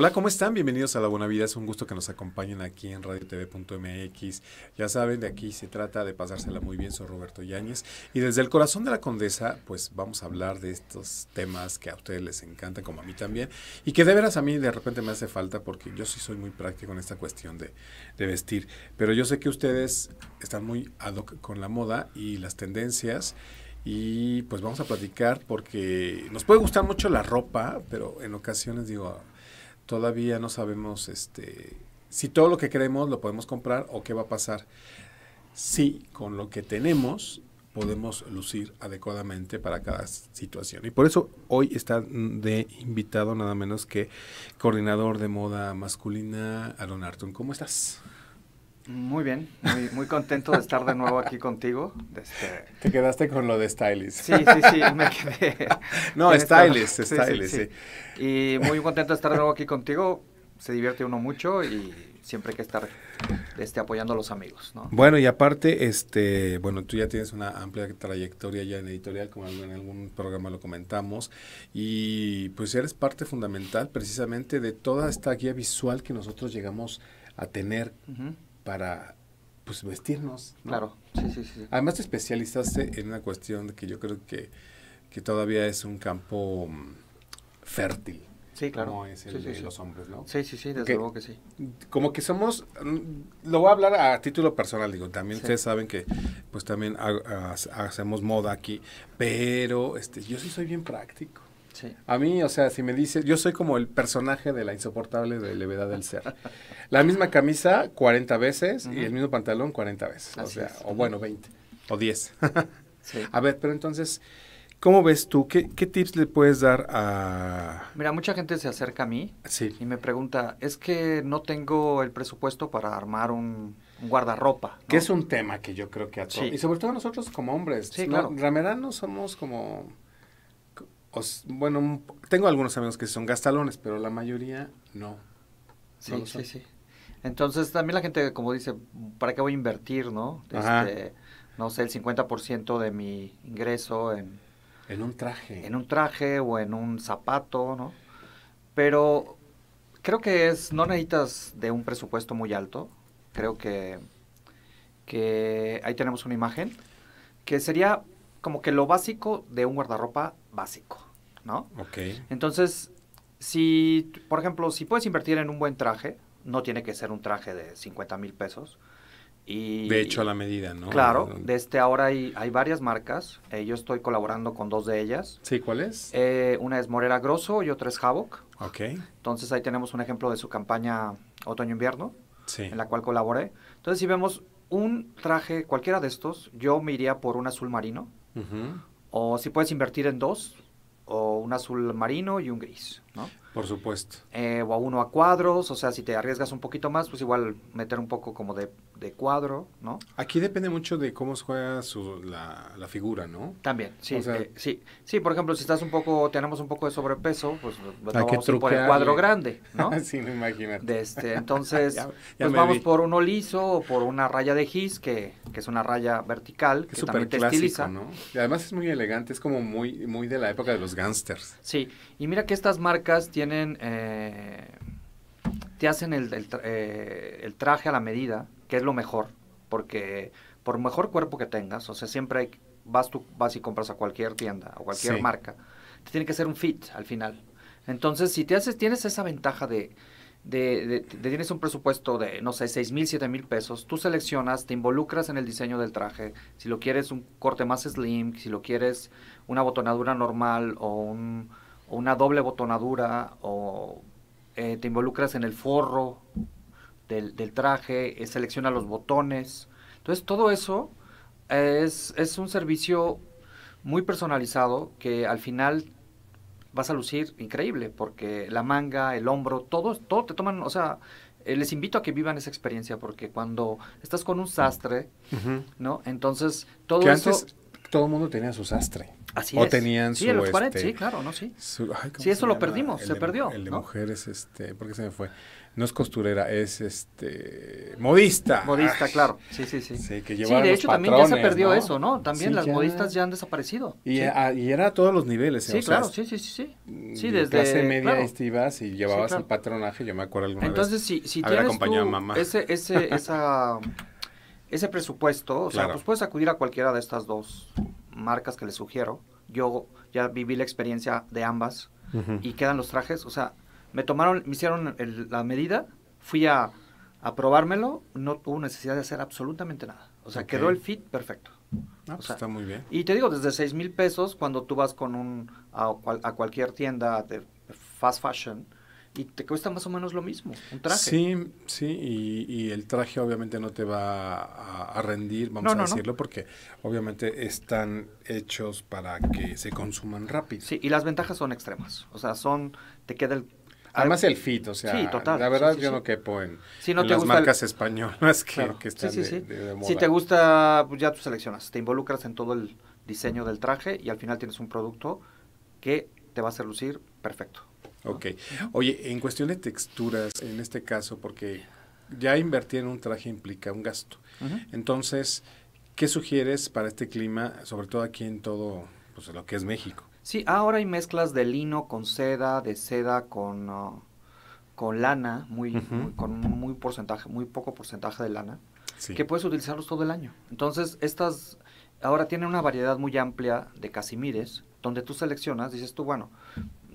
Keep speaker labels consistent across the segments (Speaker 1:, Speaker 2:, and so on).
Speaker 1: Hola, ¿cómo están? Bienvenidos a La Buena Vida. Es un gusto que nos acompañen aquí en radiotv.mx. Ya saben, de aquí se trata de pasársela muy bien. Soy Roberto Yáñez. Y desde el corazón de la condesa, pues vamos a hablar de estos temas que a ustedes les encantan, como a mí también. Y que de veras a mí de repente me hace falta porque yo sí soy muy práctico en esta cuestión de, de vestir. Pero yo sé que ustedes están muy ad hoc con la moda y las tendencias. Y pues vamos a platicar porque nos puede gustar mucho la ropa, pero en ocasiones digo todavía no sabemos este, si todo lo que queremos lo podemos comprar o qué va a pasar. Si con lo que tenemos podemos lucir adecuadamente para cada situación. Y por eso hoy está de invitado nada menos que coordinador de moda masculina, Aaron Arton. ¿Cómo estás? Muy
Speaker 2: bien, muy, contento de estar de nuevo aquí contigo. Este
Speaker 1: Te quedaste con lo de stylist.
Speaker 2: Sí, sí, sí, me quedé. no, stylist, stylist, sí, Y muy contento de estar de nuevo aquí contigo. Se divierte uno mucho y siempre hay que estar este, apoyando a
Speaker 1: los amigos. Bueno, y aparte, este, bueno, tú ya tienes una amplia trayectoria ya en editorial, como en algún programa lo comentamos, y pues eres parte fundamental precisamente de toda esta guía visual que nosotros llegamos a tener para pues vestirnos. Claro, sí, sí, sí. Además te especializaste en una cuestión que yo creo que, todavía es un campo mm, fértil. Sí, claro. Como es el de los hombres, ¿no? Sí, sí, sí, desde luego que sí. Como que somos, mm, lo voy a hablar a título personal, digo, también ustedes saben que pues también hacemos moda aquí, pero este yo sí soy bien práctico. A mí, o sea, si me dices, yo soy como el personaje de la insoportable de levedad del ser. La misma camisa 40 veces y el mismo pantalón 40 veces. o sea, o bueno, 20 o 10. A ver, pero entonces, ¿cómo ves tú? ¿Qué, tips le puedes dar a...? Mira, mucha gente se acerca a
Speaker 2: mí y me pregunta, es que no tengo el presupuesto para armar un,
Speaker 1: guardarropa. Que es un tema que yo creo que a todos... Y sobre todo nosotros como hombres. Sí, claro. no somos como bueno, tengo algunos amigos que son gastalones, pero la mayoría no.
Speaker 2: Sí, sí, sí.
Speaker 1: Entonces también la gente, como dice,
Speaker 2: ¿para qué voy a invertir, no? Este, no sé, el 50% de mi ingreso en... En un traje. En un traje o en un zapato, ¿no? Pero creo que es, no necesitas de un presupuesto muy alto. Creo que, que ahí tenemos una imagen que sería como que lo básico de un guardarropa básico. Ok. Entonces, si, por ejemplo, si puedes invertir en un buen traje, no tiene que ser un traje de 50 mil pesos.
Speaker 1: Y, de hecho, a la medida, ¿no? Claro,
Speaker 2: desde este, ahora hay, hay varias marcas. Eh, yo estoy colaborando con dos de ellas. Sí, ¿cuáles? es eh, una es Morera Grosso y otra es Havoc. Ok. Entonces ahí tenemos un ejemplo de su campaña Otoño-Invierno, en la cual colaboré. Entonces, si vemos un traje, cualquiera de estos, yo me iría por un azul marino. O si puedes invertir en dos, o un azul marino y un gris, ¿no? Por supuesto. Eh, o a uno a cuadros, o sea, si te arriesgas un poquito más, pues igual meter un poco como de de cuadro, ¿no? Aquí depende mucho de cómo juega la, la, figura, ¿no? También, sí, eh, sí. Sí, por ejemplo, si estás un poco, tenemos un poco de sobrepeso, pues vamos por el cuadro grande, ¿no? sí, me imagínate. Este, entonces, pues vamos por uno liso o por una raya de gis, que, es una raya vertical, que, también te ¿no? Y además es muy elegante, es como muy, muy de la época de los gangsters. Sí, y mira que estas marcas tienen... Eh, te hacen el, eh, el traje a la medida, que es lo mejor, porque por mejor cuerpo que tengas, o sea, siempre hay, vas, tú, vas y compras a cualquier tienda o cualquier marca, te tiene que ser un fit al final. Entonces, si te haces, tienes esa ventaja de, tienes un presupuesto de, no sé, 6 mil, 7 mil pesos, tú seleccionas, te involucras en el diseño del traje, si lo quieres un corte más slim, si lo quieres una botonadura normal o, una doble botonadura, o eh, te involucras en el forro, del, traje, eh, selecciona los botones. Entonces, todo eso es, un servicio muy personalizado que al final vas a lucir increíble, porque la manga, el hombro, todo, todo te toman, o sea, eh, les invito a que vivan esa experiencia, porque cuando estás con un sastre, ¿no? Entonces, todo
Speaker 1: todo el mundo tenía su sastre. Así o tenían sí, su, los 40, este, sí, claro, ¿no? Sí, sí eso lo perdimos, se perdió. El de mujeres, este, porque se me fue. No es costurera, es este modista. Modista, claro. Sí, sí, sí. Sí, que sí de hecho también ya se perdió eso, ¿no? También las modistas
Speaker 2: ya han desaparecido.
Speaker 1: Y, era a todos los niveles. ¿eh? Sí, claro, sí, sí, sí. Sí, desde clase media este ibas y llevabas el patronaje, yo me acuerdo alguna Entonces, vez. Entonces, si, si tienes tú mamá. Ese, ese,
Speaker 2: esa ese presupuesto, o sea, pues puedes acudir a cualquiera de estas dos marcas que les sugiero. Yo ya viví la experiencia de ambas y quedan los trajes, o sea, me tomaron, me hicieron la medida, fui a, probármelo, no tuvo necesidad de hacer absolutamente nada. O sea, quedó el fit perfecto.
Speaker 1: Ah, pues, está muy bien.
Speaker 2: Y te digo, desde 6 mil pesos, cuando tú vas con un, a, a cualquier tienda de fast fashion, y te cuesta más o menos lo mismo, un traje. Sí,
Speaker 1: sí, y, el traje obviamente no te va a, rendir, vamos a decirlo, porque obviamente están hechos para que se consuman rápido. Sí, y las ventajas son extremas, o sea, son, te queda el... Además el fit, o sea, la verdad yo no quepo en, si las marcas españolas que, claro. que están de, Si te
Speaker 2: gusta, pues ya tú seleccionas, te involucras en todo el diseño del traje y al
Speaker 1: final tienes un producto que te va a hacer lucir perfecto. Ok. Oye, en cuestión de texturas, en este caso, porque ya invertir en un traje implica un gasto. Entonces, ¿qué sugieres para este clima, sobre todo aquí en todo pues, lo que es México? Sí, ahora hay mezclas de lino con seda, de seda con, uh,
Speaker 2: con lana, muy, con muy porcentaje, muy poco porcentaje de lana, que puedes utilizarlos todo el año. Entonces, estas ahora tienen una variedad muy amplia de casimires, donde tú seleccionas, dices tú, bueno,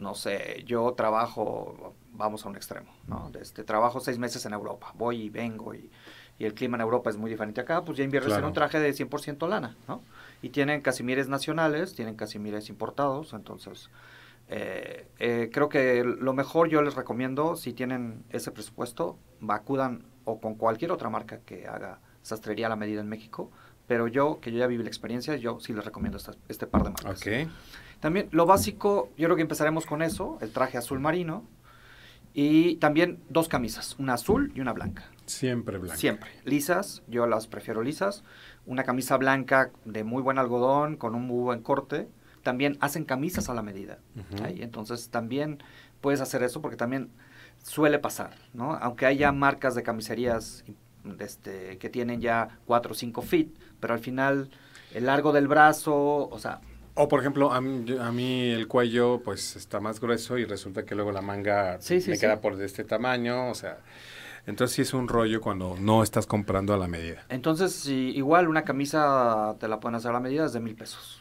Speaker 2: no sé, yo trabajo, vamos a un extremo, ¿no? Este, trabajo seis meses en Europa, voy y vengo y, el clima en Europa es muy diferente acá, pues ya inviertes en un traje de 100% lana, ¿no? Y tienen casimires nacionales, tienen casimires importados, entonces eh, eh, creo que lo mejor yo les recomiendo, si tienen ese presupuesto, vacudan o con cualquier otra marca que haga sastrería a la medida en México, pero yo, que yo ya viví la experiencia, yo sí les recomiendo este par de marcas. Okay. También lo básico, yo creo que empezaremos con eso, el traje azul marino y también dos camisas, una azul y una blanca. Siempre blanca. Siempre. Lisas, yo las prefiero lisas. Una camisa blanca de muy buen algodón, con un muy buen corte. También hacen camisas a la medida. y Entonces también puedes hacer eso porque también suele pasar, ¿no? Aunque haya marcas de camiserías este, que tienen
Speaker 1: ya cuatro o cinco feet, pero al final el largo del brazo, o sea, o por ejemplo, a mí, el cuello pues está más grueso y resulta que luego la manga me queda por de este tamaño, o sea, entonces sí es un rollo cuando no estás comprando a la medida.
Speaker 2: Entonces, si igual una camisa te la pueden hacer a la medida es de mil pesos.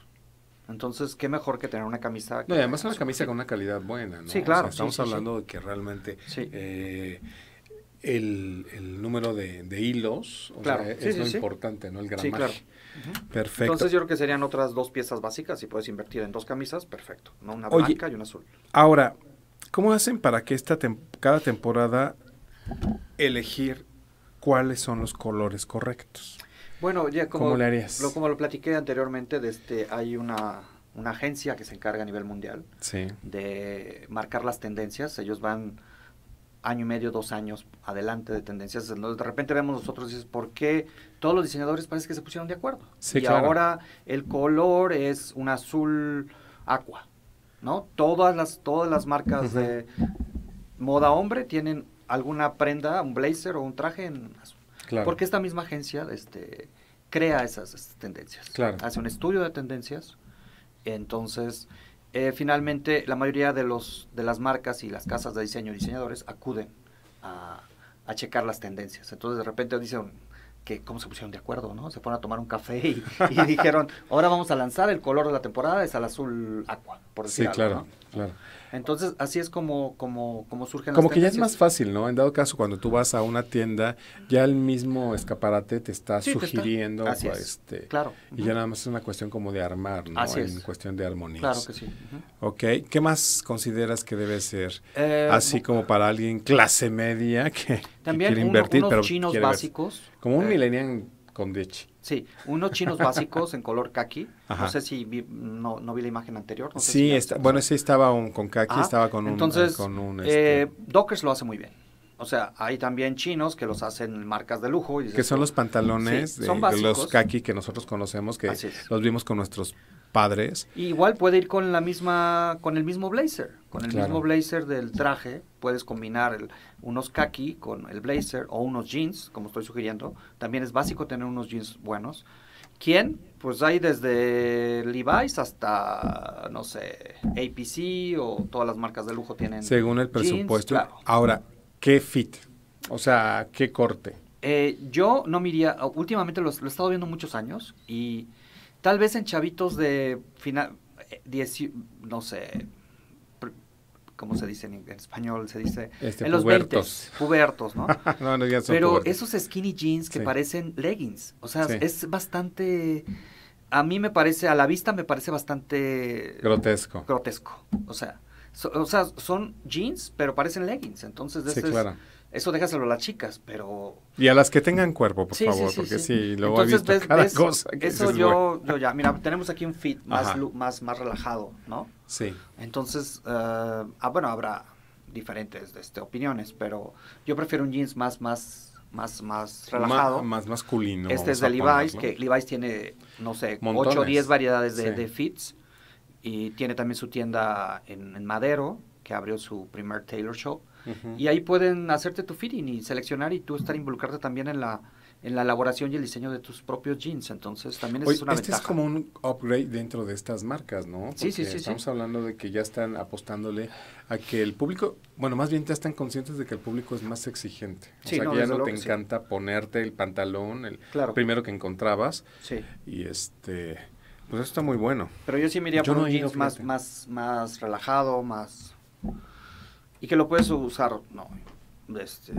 Speaker 2: Entonces, qué mejor que tener una camisa. no, y además
Speaker 1: una camisa con una calidad buena, ¿no? Sí, claro. estamos hablando de que realmente eh, el, número de, hilos, o es lo importante, ¿no? El gramaje. Claro. Perfecto. Entonces yo
Speaker 2: creo que serían otras dos piezas básicas, si puedes invertir en dos camisas, perfecto, ¿no? Una blanca y una azul.
Speaker 1: Ahora, ¿cómo hacen para que esta cada temporada elegir cuáles son los colores correctos?
Speaker 2: Bueno, ya como, Lo, como lo platiqué anteriormente, de este, hay una, agencia que se encarga a nivel mundial de marcar las tendencias. Ellos van año y medio, dos años adelante de tendencias. de repente vemos nosotros y dices, ¿por qué todos los diseñadores parece que se pusieron de acuerdo? y ahora el color es un azul aqua, ¿no? Todas las, todas las marcas de moda hombre tienen alguna prenda, un blazer o un traje en azul. Claro. Porque esta misma agencia este, crea esas, tendencias. Hace un estudio de tendencias. Entonces, eh, finalmente la mayoría de, los, de las marcas y las casas de diseño y diseñadores acuden a, a checar las tendencias. Entonces de repente dicen, que cómo se pusieron de acuerdo, ¿no? Se fueron a tomar un café y, dijeron, ahora vamos a lanzar el color de la temporada, es al azul aqua, por decirlo. Sí, claro. Claro. Entonces, así es como, como, como surgen Como que ya es más
Speaker 1: fácil, ¿no? En dado caso, cuando tú vas a una tienda, ya el mismo escaparate te está sugiriendo. este, claro. Y ya nada más es una cuestión como de armar, ¿no? Así en cuestión de armonía. Claro que sí. Ok. ¿Qué más consideras que debe ser? Eh, así como para alguien clase media que, quiere invertir. invertir, unos pero chinos básicos. como un eh, millennial con dichi.
Speaker 2: Sí, unos chinos básicos en color kaki. No sé si vi, no, vi la imagen anterior. sí,
Speaker 1: bueno, ese estaba un, con kaki, estaba con un... Eh, Entonces, eh,
Speaker 2: este Dockers lo hace muy bien. O sea, hay también chinos que los hacen marcas de lujo. Y que son los pantalones los kaki
Speaker 1: que nosotros conocemos, que los vimos con nuestros padres.
Speaker 2: igual puede ir con la misma, con el mismo blazer, con el mismo blazer del traje, puedes combinar unos khaki con el blazer o unos jeans, como estoy sugiriendo. También es básico tener unos jeans buenos. ¿Quién? Pues hay desde Levi's hasta, no sé, APC o todas las marcas de lujo tienen. Según el presupuesto.
Speaker 1: Ahora, ¿qué fit? O sea, ¿qué corte?
Speaker 2: Eh, yo no miría, últimamente lo he estado viendo muchos años y Tal vez en chavitos de final, eh, no sé, ¿cómo se dice en, español? Se dice este, en los 20, pubertos, ¿no? no, no son Pero esos skinny jeans que parecen leggings, o sea, es bastante a mí me parece a la vista me parece bastante grotesco. Grotesco, o sea, o sea, son jeans, pero parecen leggings, entonces sí, claro. Eso déjaselo a las chicas, pero...
Speaker 1: Y a las que tengan cuerpo, por favor, porque sí, luego Entonces, he visto cada cosa Eso yo,
Speaker 2: ya, mira, tenemos aquí un fit más, más, más relajado, ¿no? Sí. Entonces, eh, ah, bueno, habrá diferentes este, opiniones, pero yo prefiero un jeans más, más, más, más relajado. más, masculino. Este es de Levi's, que Levi's tiene, no sé, 8 o 10 variedades de, fits. Y tiene también su tienda en, en Madero, que abrió su primer tailor shop y ahí pueden hacerte tu fitting y seleccionar y tú estar involucrarte también en la, en la elaboración y el
Speaker 1: diseño de tus propios jeans. Entonces, también es una este es como un upgrade dentro de estas marcas, ¿no? sí, sí, sí. Estamos hablando de que ya están apostándole a que el público, bueno, más bien ya están conscientes de que el público es más exigente. O sea, que ya no te encanta ponerte el pantalón, el primero que encontrabas. Sí. Y este. Pues eso está muy bueno. Pero yo sí me iría por un jeans más,
Speaker 2: más, más relajado, más y que lo puedes usar, no, este,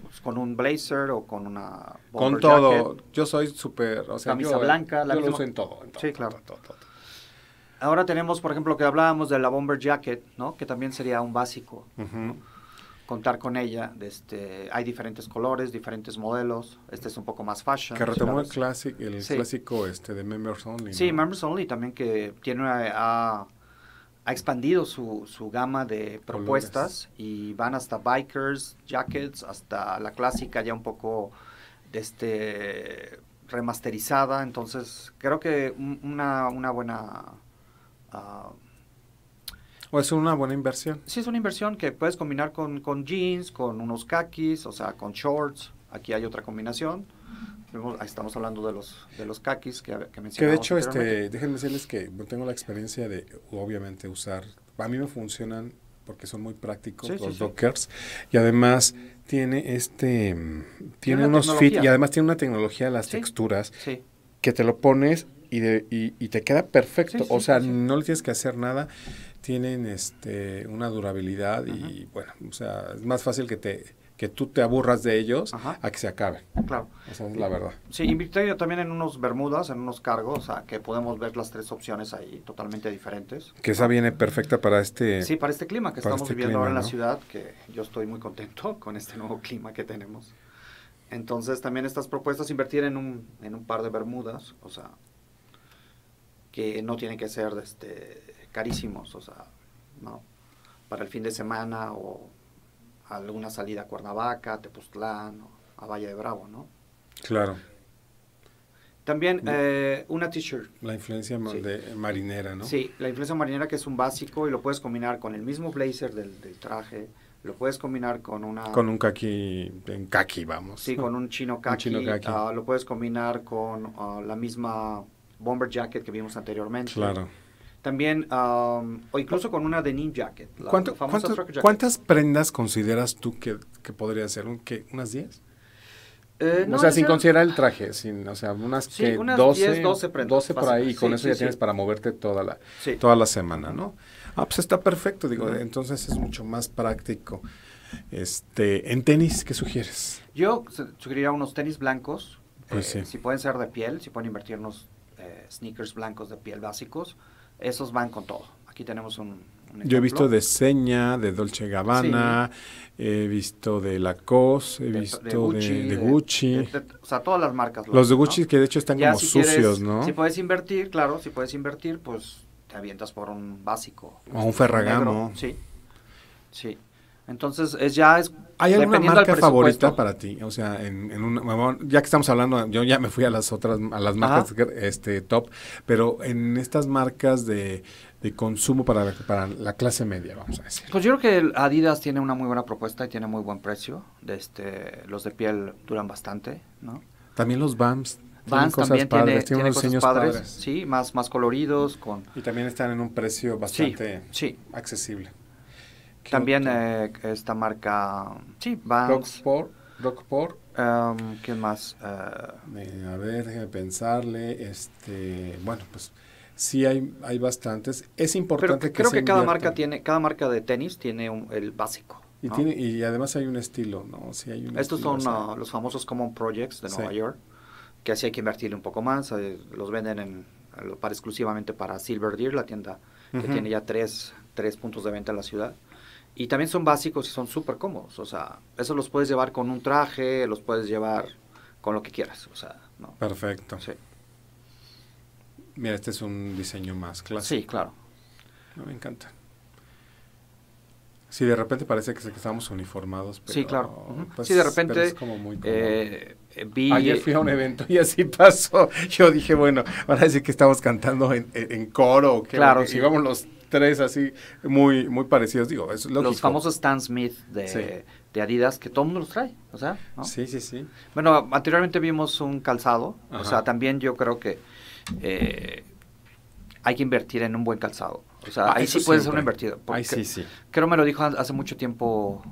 Speaker 2: pues, con un blazer o con una... Con todo.
Speaker 1: yo soy súper... O camisa eh, blanca. La yo lo uso en
Speaker 2: todo. sí, claro. Ahora tenemos, por ejemplo, que hablábamos de la bomber jacket, ¿no? Que también sería un básico. Contar con ella. este, hay diferentes colores, diferentes modelos. Este es un poco más fashion. Que retomó el, el
Speaker 1: clásico este, de Members Only. Sí,
Speaker 2: Members Only también que tiene a ha expandido su, su gama de propuestas y van hasta bikers, jackets, hasta la clásica ya un poco de este remasterizada. Entonces, creo que una, una buena... Ah, ¿O es una buena inversión? Sí, es una inversión que puedes combinar con, con jeans, con unos kakis, o sea, con shorts. Aquí hay otra combinación. Estamos, hablando de los, de los caquis que, que mencionamos. Que de hecho, este,
Speaker 1: déjenme decirles que tengo la experiencia de, obviamente, usar. A mí me funcionan porque son muy prácticos los dockers y además tiene este mm, tiene, unos fit y además tiene una tecnología de las texturas que te lo pones y, y, te queda perfecto o sea no le tienes que hacer nada tienen este una durabilidad y bueno o sea es más fácil que te que tú te aburras de ellos a que se acabe. Claro. Esa es la verdad.
Speaker 2: Sí, invité también en unos bermudas, en unos cargos, sea, que podemos ver las tres opciones ahí totalmente diferentes. Que esa viene
Speaker 1: perfecta para este... Sí, para este clima que estamos este viviendo ahora en la
Speaker 2: ciudad, que yo estoy muy contento con este nuevo clima que tenemos. Entonces también estas propuestas, invertir en un, par de bermudas, o sea, que no tienen que ser este, carísimos, o sea, no, para el fin de semana o alguna salida a Cuernavaca, Tepoztlán, a Valle de Bravo, ¿no?
Speaker 1: Claro. También eh, una t-shirt. La influencia eh, marinera, ¿no? Sí,
Speaker 2: la influencia marinera que es un básico y lo puedes combinar con el mismo blazer del, traje, lo puedes combinar con una... Con un
Speaker 1: kaki, en kaki, vamos. Sí, con
Speaker 2: un chino kaki. chino ah, lo puedes combinar con ah, la misma bomber jacket que vimos anteriormente. Claro también, um, o incluso con una denim jacket. La, ¿Cuántas
Speaker 1: prendas consideras tú que, podría ser? ¿Unas 10? Eh, o sea, sin considerar el traje, sin, o sea, unas, que 10, 12, prendas, 12 por ahí, y con eso ya tienes para moverte toda la, toda la semana, ¿no? Ah, pues está perfecto, digo, entonces es mucho más práctico. Este, en tenis, ¿qué sugieres?
Speaker 2: Yo sugeriría unos tenis blancos, pues eh, si pueden ser de piel, si pueden invertir unos eh, sneakers blancos de piel básicos, esos van con todo. Aquí tenemos un, yo he visto de
Speaker 1: Seña, de Dolce Gabbana, he visto de Lacoste, he visto de Gucci.
Speaker 2: o sea, todas las marcas. Los, de Gucci que de hecho están como sucios, ¿no? Si puedes invertir, claro, si puedes invertir, pues te avientas por un básico. O un Ferragamo. sí, sí. Entonces, es ya es ¿Hay alguna marca favorita
Speaker 1: para ti? O sea, en, ya que estamos hablando, yo ya me fui a las otras, a las marcas este, top, pero en estas marcas de, consumo para, para, la clase media, vamos a decir.
Speaker 2: Pues yo creo que Adidas tiene una muy buena propuesta y tiene muy buen precio. De este, los de piel duran bastante,
Speaker 1: ¿no? También los BAMs Vans también padres, tiene, unos diseños padres,
Speaker 2: sí, más, más coloridos. con Y también están en un precio bastante sí. accesible. También eh, esta
Speaker 1: marca, sí, Rockport. Rockport. Em, más? Eh, a ver, pensarle. Este, bueno, pues sí hay, hay bastantes. Es importante pero que creo que, cada marca
Speaker 2: tiene, cada marca de tenis tiene el básico. Y, tiene,
Speaker 1: y además hay un estilo, ¿no? hay Estos son ah, los famosos Common Projects de Nueva York,
Speaker 2: que así hay que invertirle un poco más. Eh, los venden en, para exclusivamente para Silver Deer, la tienda que tiene ya tres, tres puntos de venta en la ciudad. Y también son básicos y son súper cómodos. O sea, eso los puedes llevar con un traje, los puedes llevar con lo que quieras. O sea,
Speaker 1: no. Perfecto. Sí. Mira, este es un diseño más clásico. Sí, claro. Ah, me encanta. Sí, de repente parece que, estamos uniformados. sí, claro. Pues, sí, de repente. es como muy eh, Ayer fui a un evento y así pasó. Yo dije, bueno, van a decir que estamos cantando en, coro o claro, sí. íbamos los tres así muy, muy parecidos. Digo, es Los famosos Stan Smith de,
Speaker 2: Adidas que todo el mundo los trae, o sea, ¿no? Sí, sí, sí. Bueno, anteriormente vimos un calzado, o sea, también yo creo que eh, hay que invertir en un buen calzado. O sea, ah, ahí sí puede ser un invertido. Ahí sí, sí. Creo me lo dijo hace mucho tiempo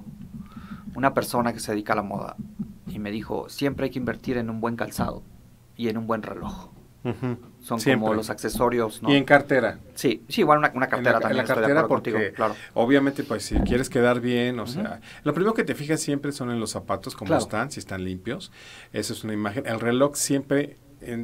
Speaker 2: una persona que se dedica a la moda y me dijo, siempre hay que invertir en un buen calzado
Speaker 1: y en un buen reloj. Uh son como los accesorios. ¿no? Y en cartera. Sí, sí, igual una, cartera la, también. En la cartera estoy claro. obviamente, pues si quieres quedar bien, o sea, lo primero que te fijas siempre son en los zapatos, cómo están, si están limpios. Esa es una imagen. El reloj siempre,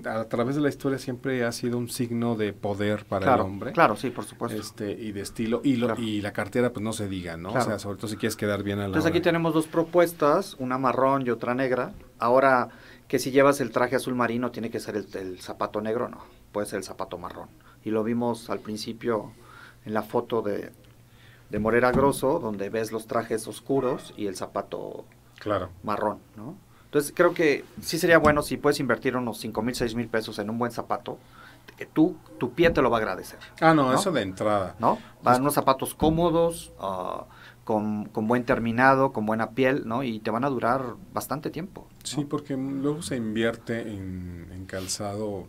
Speaker 1: a través de la historia, siempre ha sido un signo de poder para el hombre. Claro, sí, por supuesto. Este, y de estilo. Y, y la cartera, pues no se diga, ¿no? O sea, sobre todo si quieres quedar bien a la Entonces aquí
Speaker 2: tenemos dos propuestas, una marrón y otra negra. Ahora que si llevas el traje azul marino tiene que ser el, zapato negro, no, puede ser el zapato marrón. Y lo vimos al principio en la foto de, Morera Grosso, donde ves los trajes oscuros y el zapato claro. marrón, ¿no? Entonces creo que sí sería bueno si puedes invertir unos cinco mil, seis mil pesos en un buen zapato, eh, tú, tu pie te lo va a agradecer. Ah, no, eso de entrada. ¿No? Van pues unos zapatos cómodos, ah, con, buen terminado, con buena piel, ¿no? Y te van a durar bastante tiempo.
Speaker 1: Sí, porque luego se invierte en, calzado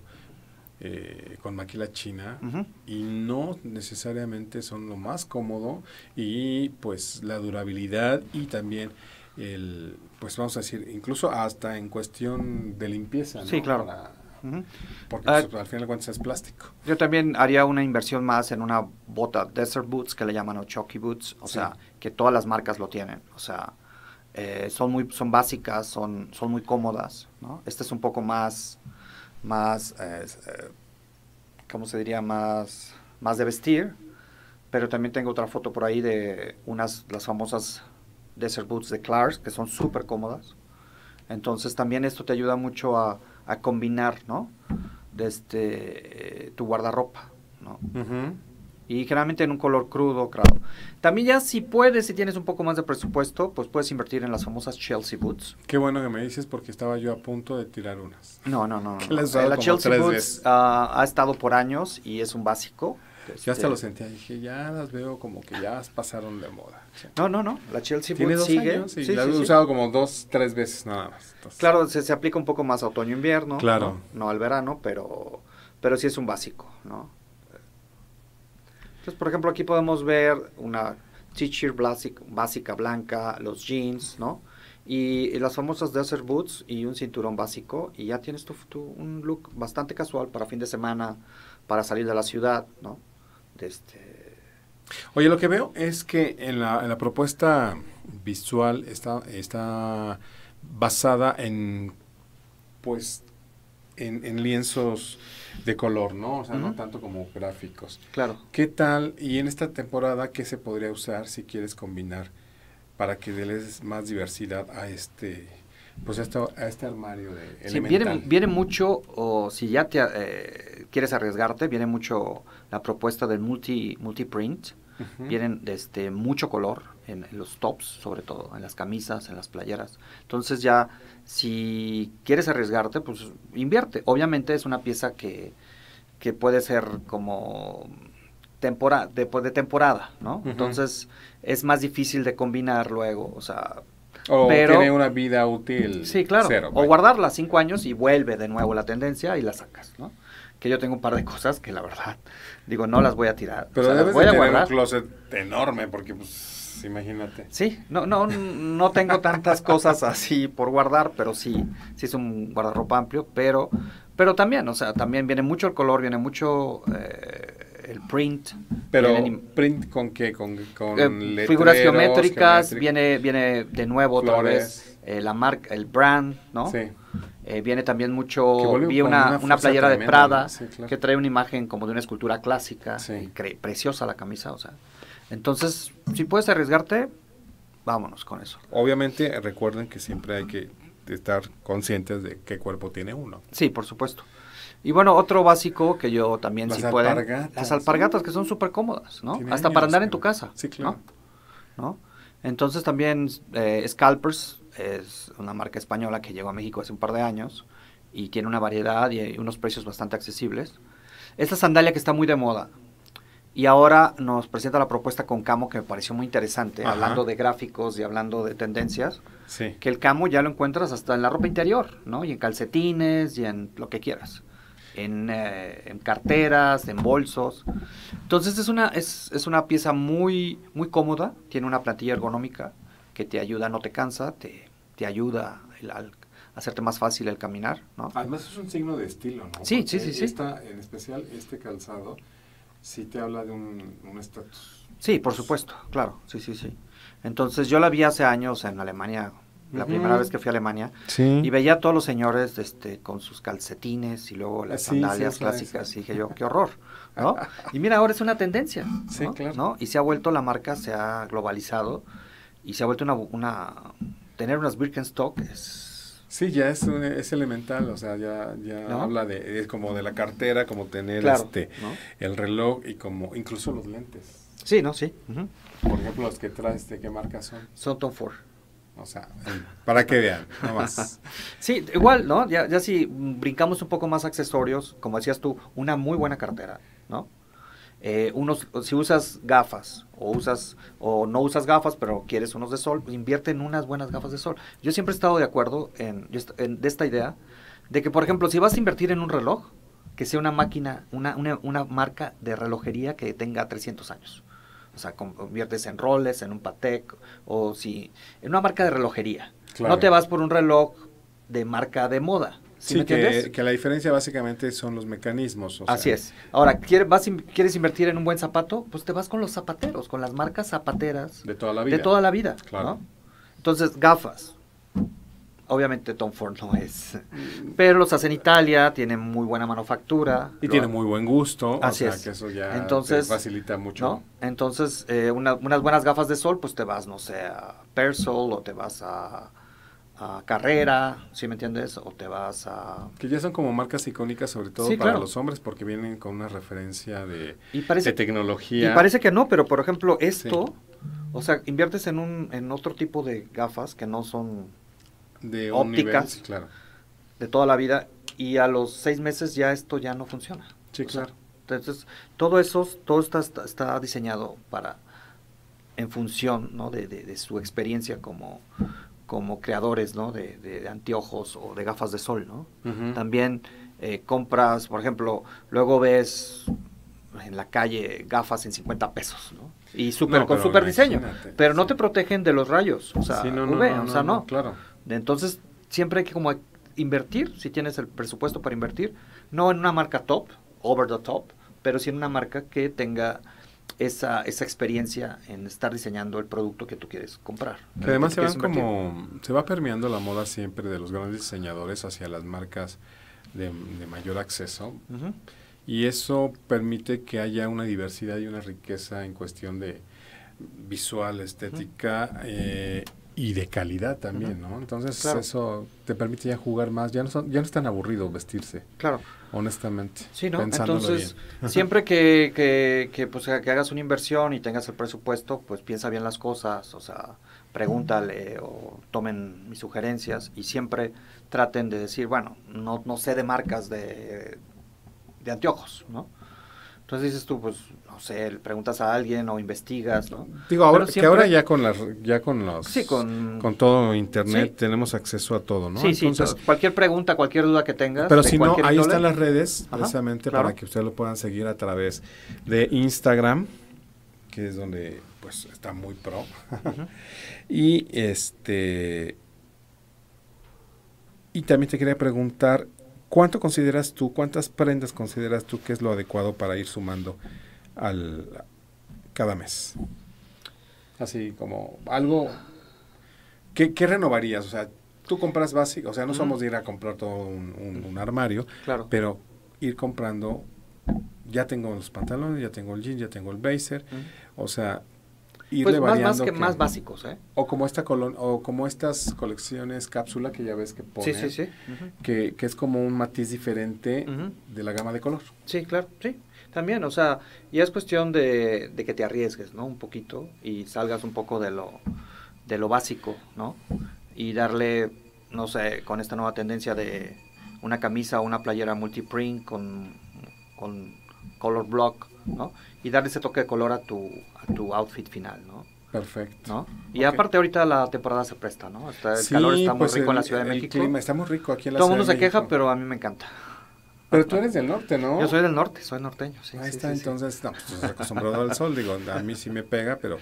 Speaker 1: eh, con maquila china y no necesariamente son lo más cómodo y pues la durabilidad y también el, pues vamos a decir, incluso hasta en cuestión de limpieza. Sí, claro. porque pues, ah, al final cuentas es plástico. Yo también haría una inversión más en
Speaker 2: una bota Desert Boots que le llaman o Chucky Boots, o sea, que todas las marcas lo tienen, o sea, eh, son, muy, son básicas, son, son muy cómodas. ¿no? Esta es un poco más, más eh, eh, ¿cómo se diría? Más, más de vestir. Pero también tengo otra foto por ahí de unas, las famosas Desert Boots de Clarks, que son súper cómodas. Entonces también esto te ayuda mucho a, combinar, ¿no? Desde este, tu guardarropa, ¿no? y generalmente en un color crudo, claro. También ya si puedes, si tienes un poco más de presupuesto, pues
Speaker 1: puedes invertir en las famosas Chelsea Boots. Qué bueno que me dices porque estaba yo a punto de tirar unas.
Speaker 2: No, no, no. no. Eh, la Chelsea Boots ah, ha estado por años y es un básico. yo hasta este lo
Speaker 1: sentía, dije, ya las veo como que ya pasaron de moda. No, no, no, la Chelsea Boots sigue. y la he usado
Speaker 2: como dos, tres veces nada más. Claro, se, aplica un poco más a otoño-invierno. Claro. ¿no? al verano, pero, pero sí es un básico, ¿no? Entonces, por ejemplo, aquí podemos ver una t-shirt básica, blanca, los jeans, ¿no? Y, las famosas desert boots y un cinturón básico y ya tienes tu, un look bastante casual para fin de semana, para salir de la ciudad, ¿no? Este,
Speaker 1: Oye, lo que veo es que en la, en la propuesta visual está, está basada en, pues, en, lienzos de color, ¿no? O sea, no tanto como gráficos. Claro. ¿Qué tal? Y en esta temporada, ¿qué se podría usar si quieres combinar para que des más diversidad a este, pues a este, armario de elemental? viene,
Speaker 2: mucho, o si ya te eh, quieres arriesgarte, viene mucho la propuesta del multi, multiprint, vienen este, mucho color en, los tops, sobre todo, en las camisas, en las playeras. Entonces ya, si quieres arriesgarte, pues invierte. Obviamente es una pieza que, que puede ser como temporada, de, pues, de temporada, ¿no? Entonces es más difícil de combinar luego, o sea... tiene una vida útil. Sí, claro. o guardarla cinco años y vuelve de nuevo la tendencia y la sacas, ¿no? que yo tengo un par de cosas que la verdad, digo, no las voy a tirar. Pero o a tener un
Speaker 1: closet enorme, porque pues, imagínate.
Speaker 2: Sí, no, no, no tengo tantas cosas así por guardar, pero sí, sí es un guardarropa amplio, pero, pero también, o sea, también viene mucho el color, viene mucho... Eh, el print.
Speaker 1: Pero print con qué, con, con eh, figuras geométricas,
Speaker 2: viene, viene de nuevo otra vez eh, la marca, el brand, ¿no? Sí. Eh, viene también mucho, vi una, playera de Prada que trae una imagen como de una escultura clásica,
Speaker 1: preciosa la camisa, o sea. Entonces, si puedes arriesgarte, vámonos con eso. Obviamente, recuerden que siempre hay que estar conscientes de qué cuerpo tiene uno. Sí, por supuesto. Y bueno, otro básico que yo también sí si pueden, alpargatas, las alpargatas que
Speaker 2: son súper cómodas, ¿no? Hasta para andar en tu casa. Sí, claro. ¿no? Entonces también eh, scalpers, es una marca española que llegó a México hace un par de años y tiene una variedad y eh, unos precios bastante accesibles. Esta sandalia que está muy de moda y ahora nos presenta la propuesta con camo que me pareció muy interesante, hablando de gráficos y hablando de tendencias, que el camo ya lo encuentras hasta en la ropa interior, ¿no? Y en calcetines y en lo que quieras. En, eh, carteras, en bolsos. Entonces es una, es, una pieza muy, muy cómoda, tiene una plantilla ergonómica que te ayuda, no te cansa, te, te ayuda el, al, hacerte más fácil el caminar, ¿no?
Speaker 1: Además es un signo de estilo, ¿no? Sí, sí, sí, sí. en especial este calzado sí te habla de un estatus.
Speaker 2: sí, por supuesto, claro, sí, sí, sí. Entonces yo la vi hace años en Alemania, la primera vez que fui a Alemania, y veía a todos los señores este, con sus calcetines y luego las sandalias clásicas, y dije yo, qué horror, ¿no? Y mira, ahora es una tendencia, sí Claro. ¿no? Y se ha vuelto la marca, se ha globalizado, y se ha vuelto una, una
Speaker 1: tener unas Birkenstock es Sí, ya es, es elemental, o sea, ya, habla de, es como de la cartera, como tener este, el reloj y como, incluso los lentes. Sí, ¿no? Sí. Por ejemplo, los que traes, este, qué marca son? Son Tom Ford. O sea, para que vean, más. sí, igual, ¿no? Ya, ya si brincamos
Speaker 2: un poco más accesorios, como decías tú, una muy buena cartera, ¿no? Eh, unos, si usas gafas o usas o no usas gafas pero quieres unos de sol, pues invierte en unas buenas gafas de sol. Yo siempre he estado de acuerdo en, de esta idea de que, por ejemplo, si vas a invertir en un reloj, que sea una máquina, una, una, marca de relojería que tenga 300 años. O sea, conviertes en roles en un Patek, o si... en una marca de relojería. No te vas por un reloj de marca de moda Sí, que, que, la diferencia básicamente son los mecanismos. Así es. Ahora, ¿quieres, invertir en un buen zapato? Pues te vas con los zapateros, con las marcas zapateras. De toda la vida. De toda la vida. Claro. Entonces, gafas. Obviamente Tom Ford no es. Pero los hace en Italia, tienen muy buena manufactura. Y tiene muy
Speaker 1: buen gusto. Así o sea, Que eso ya facilita
Speaker 2: mucho. Entonces, eh, unas buenas gafas de sol, pues te vas, no sé, a Persol o
Speaker 1: te vas a carrera, ¿sí me entiendes? O te vas a... Que ya son como marcas icónicas, sobre todo para los hombres, porque vienen con una referencia de, tecnología. Y parece que
Speaker 2: no, pero por ejemplo, esto, o sea, inviertes en, un, en otro tipo de gafas que no son de ópticas claro. de toda la vida, y a los seis meses ya esto ya no funciona. Sí, claro. entonces, todo eso, todo está, está diseñado para, en función ¿no? de, de, de su experiencia como como creadores de, anteojos o de gafas de sol, ¿no? También eh, compras, por ejemplo, luego ves en la calle gafas en 50 pesos, ¿no? Y super, con super diseño, pero no te protegen de los rayos, o sea, no, UV, o sea, no. Claro. Entonces, siempre hay que como invertir, si tienes el presupuesto para invertir, no en una marca top, over the top, pero sí en una marca que tenga esa, esa experiencia en estar diseñando el producto que tú quieres comprar. además se como,
Speaker 1: se va permeando la moda siempre de los grandes diseñadores hacia las marcas de, mayor acceso. Y eso permite que haya una diversidad y una riqueza en cuestión de visual, estética, eh, y de calidad también, ¿no? Entonces eso te permite ya jugar más, ya no son, ya no es tan aburrido vestirse. Claro. Honestamente. Sí, ¿no? Entonces, siempre
Speaker 2: que, que, que, pues, que hagas una inversión y tengas el presupuesto, pues piensa bien las cosas, o sea, pregúntale o tomen mis sugerencias y siempre traten de decir, bueno, no, no sé de marcas de, de anteojos, ¿no? Entonces dices tú, pues, no sé, preguntas a alguien o investigas, ¿no? Digo, ahora, que ahora ya
Speaker 1: con las, ya con los, sí, con... con, todo internet tenemos acceso a todo, ¿no? Sí, Entonces,
Speaker 2: cualquier pregunta, cualquier duda que tengas. Pero si no, ahí están las redes, precisamente para que
Speaker 1: ustedes lo puedan seguir a través de Instagram, que es donde, pues, está muy pro. y este... Y también te quería preguntar, ¿Cuánto consideras tú, cuántas prendas consideras tú que es lo adecuado para ir sumando al cada mes? Así como algo... que renovarías? O sea, tú compras básico, o sea, no somos de ir a comprar todo un, armario, claro. pero ir comprando, ya tengo los pantalones, ya tengo el jean, ya tengo el blazer, o sea, pues más, más, que, más básicos, ¿eh? O como, esta colon, o como estas colecciones cápsula que ya ves que ponen. Sí, sí, sí. que, es como un matiz diferente de la gama de color. Sí, claro, sí. También, o sea, ya es cuestión
Speaker 2: de, que te arriesgues, ¿no? Un poquito y salgas un poco de lo, de lo básico, ¿no? Y darle, no sé, con esta nueva tendencia de una camisa o una playera multiprint con, con color block, y darle ese toque de color a tu, a tu outfit final, ¿no?
Speaker 1: Perfecto. ¿No?
Speaker 2: Y aparte ahorita la temporada se presta, ¿no? el calor está muy pues, rico en la Ciudad de México. está muy
Speaker 1: rico aquí en la Todo Ciudad el mundo se
Speaker 2: queja, pero a mí me encanta.
Speaker 1: Pero tú eres del norte, ¿no? Yo soy del norte, soy norteño, Ahí está, entonces, no, pues acostumbrado al sol, digo, a mí sí me pega, pero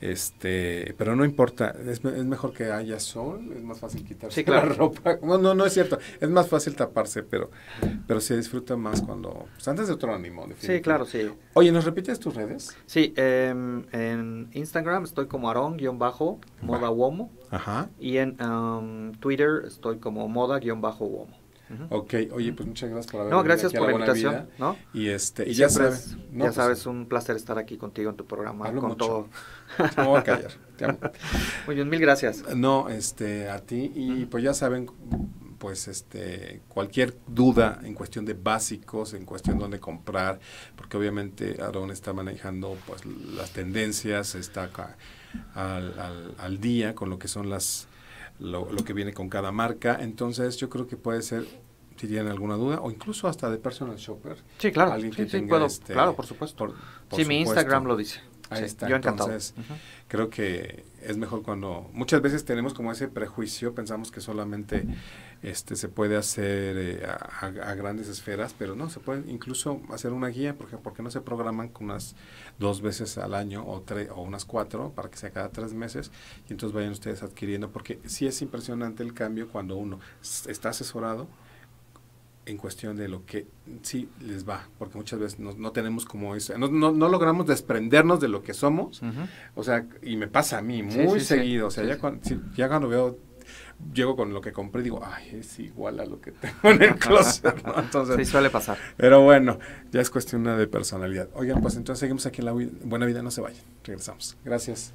Speaker 1: este, pero no importa, es, mejor que haya sol, es más fácil quitarse la ropa. No, no, no es cierto, es más fácil taparse, pero, pero se disfruta más cuando... Pues, antes de otro ánimo, Sí, claro, sí. Oye, ¿nos repites tus redes?
Speaker 2: Sí, em, en Instagram estoy como bajo moda Ajá. Y en em, Twitter estoy como moda uomo Ok, oye, pues muchas gracias por No, gracias por la, invitación. ¿no? Y, este, ya sabes. No, ya pues, sabes, un placer estar aquí
Speaker 1: contigo en tu programa. Hablo con mucho. todo. No voy a callar. Muy bien, mil gracias. No, este, a ti. Y pues ya saben, pues este cualquier duda en cuestión de básicos, en cuestión de dónde comprar, porque obviamente Aaron está manejando pues las tendencias, está al, día con lo que son las lo, lo, que viene con cada marca. Entonces yo creo que puede ser, si tienen alguna duda, o incluso hasta de personal shopper. Sí, claro. Alguien que tenga este, claro, por supuesto. sí, mi Instagram lo dice. Ahí está. Yo encantado. Entonces, creo que es mejor cuando muchas veces tenemos como ese prejuicio, pensamos que solamente este, se puede hacer eh, a, grandes esferas, pero no, se puede incluso hacer una guía, porque, porque no se programan con unas dos veces al año o, tres, o unas cuatro, para que sea cada tres meses, y entonces vayan ustedes adquiriendo, porque sí es impresionante el cambio cuando uno está asesorado en cuestión de lo que sí les va, porque muchas veces no, tenemos como eso, no, logramos desprendernos de lo que somos, o sea, y me pasa a mí muy seguido, o sea, ya cuando veo llego con lo que compré y digo, ay, es igual a lo que tengo en el closet. Entonces, sí, suele pasar. Pero bueno, ya es cuestión de personalidad. Oigan, pues entonces seguimos aquí en la buena vida, no se vayan. Regresamos. Gracias.